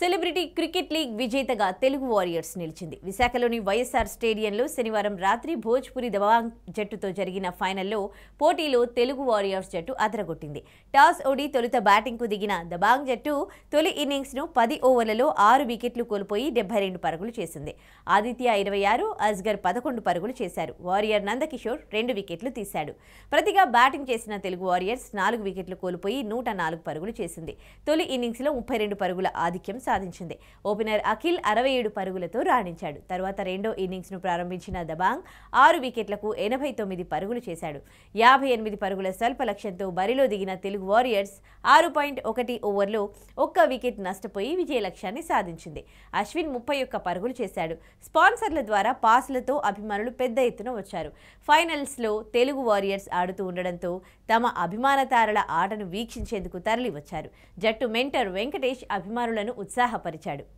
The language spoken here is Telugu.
సెలబ్రిటీ క్రికెట్ లీగ్ విజేతగా తెలుగు వారియర్స్ నిలిచింది విశాఖలోని వైఎస్ఆర్ స్టేడియంలో శనివారం రాత్రి భోజ్పురి దబాంగ్ జట్టుతో జరిగిన ఫైనల్లో పోటీలో తెలుగు వారియర్స్ జట్టు అదరగొట్టింది టాస్ ఓడి తొలుత బ్యాటింగ్కు దిగిన దబాంగ్ జట్టు తొలి ఇన్నింగ్స్ను పది ఓవర్లలో ఆరు వికెట్లు కోల్పోయి డెబ్బై రెండు పరుగులు చేసింది ఆదిత్య ఇరవై ఆరు అస్గర్ పదకొండు పరుగులు చేశారు వారియర్ నందకిషోర్ రెండు వికెట్లు తీశాడు ప్రతిగా బ్యాటింగ్ చేసిన తెలుగు వారియర్స్ నాలుగు వికెట్లు కోల్పోయి నూట నాలుగు పరుగులు చేసింది తొలి ఇన్నింగ్స్లో ముప్పై రెండు పరుగుల ఆధిక్యం సాధించింది ఓపెనర్ అఖిల్ అరవై ఏడు పరుగులతో రాణించాడు తర్వాత రెండో ఇన్నింగ్స్ ను ప్రారంభించిన దబాంగ్ ఆరు వికెట్లకు ఎనభై తొమ్మిది పరుగులు చేశాడు యాభై ఎనిమిది పరుగుల స్వల్ప లక్ష్యంతో బరిలో దిగిన తెలుగు వారియర్స్ ఆరు పాయింట్ ఒకటి ఓవర్లో ఒక్క వికెట్ నష్టపోయి విజయ లక్ష్యాన్ని సాధించింది అశ్విన్ ముప్పై ఒక్క పరుగులు చేశాడు స్పాన్సర్ల ద్వారా పాసులతో అభిమానులు పెద్ద ఎత్తున వచ్చారు ఫైనల్స్లో తెలుగు వారియర్స్ ఆడుతూ ఉండడంతో తమ అభిమాన తారల ఆటను వీక్షించేందుకు తరలివచ్చారు జట్టు మెంటర్ వెంకటేష్ అభిమానులను ఉత్సాహం ఉత్సాహపరిచాడు